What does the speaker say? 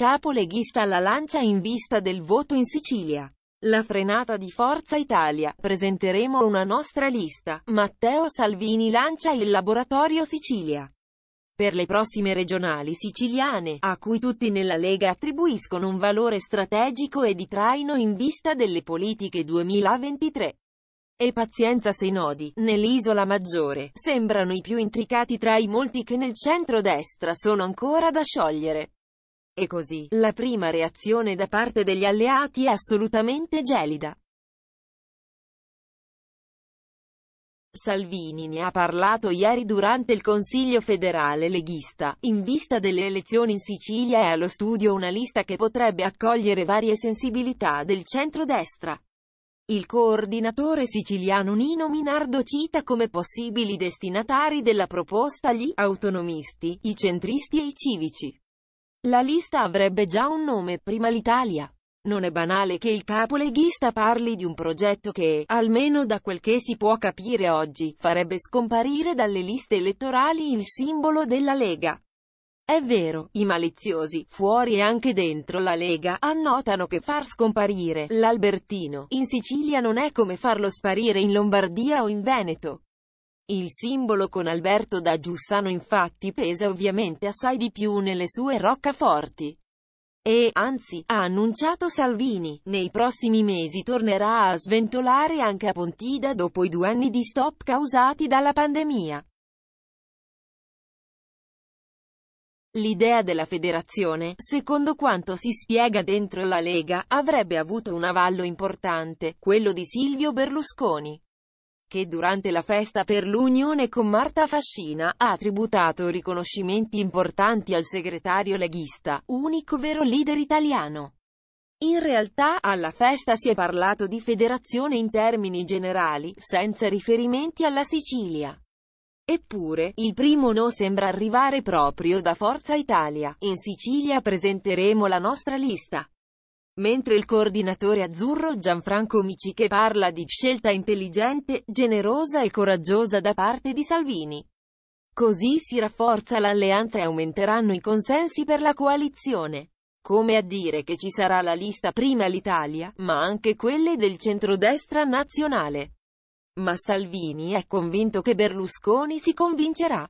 capo leghista alla lancia in vista del voto in Sicilia. La frenata di Forza Italia, presenteremo una nostra lista, Matteo Salvini lancia il laboratorio Sicilia. Per le prossime regionali siciliane, a cui tutti nella Lega attribuiscono un valore strategico e di traino in vista delle politiche 2023 e pazienza se i nodi, nell'isola maggiore, sembrano i più intricati tra i molti che nel centro-destra sono ancora da sciogliere. E così, la prima reazione da parte degli alleati è assolutamente gelida. Salvini ne ha parlato ieri durante il Consiglio federale leghista, in vista delle elezioni in Sicilia è allo studio una lista che potrebbe accogliere varie sensibilità del centro-destra. Il coordinatore siciliano Nino Minardo cita come possibili destinatari della proposta gli autonomisti, i centristi e i civici. La lista avrebbe già un nome, prima l'Italia. Non è banale che il capoleghista parli di un progetto che, almeno da quel che si può capire oggi, farebbe scomparire dalle liste elettorali il simbolo della Lega. È vero, i maliziosi, fuori e anche dentro la Lega, annotano che far scomparire l'Albertino in Sicilia non è come farlo sparire in Lombardia o in Veneto. Il simbolo con Alberto da Giussano infatti pesa ovviamente assai di più nelle sue roccaforti. E, anzi, ha annunciato Salvini, nei prossimi mesi tornerà a sventolare anche a Pontida dopo i due anni di stop causati dalla pandemia. L'idea della federazione, secondo quanto si spiega dentro la Lega, avrebbe avuto un avallo importante, quello di Silvio Berlusconi che durante la festa per l'unione con Marta Fascina, ha tributato riconoscimenti importanti al segretario leghista, unico vero leader italiano. In realtà, alla festa si è parlato di federazione in termini generali, senza riferimenti alla Sicilia. Eppure, il primo no sembra arrivare proprio da Forza Italia. In Sicilia presenteremo la nostra lista. Mentre il coordinatore azzurro Gianfranco Miciche parla di scelta intelligente, generosa e coraggiosa da parte di Salvini. Così si rafforza l'alleanza e aumenteranno i consensi per la coalizione. Come a dire che ci sarà la lista prima l'Italia, ma anche quelle del centrodestra nazionale. Ma Salvini è convinto che Berlusconi si convincerà.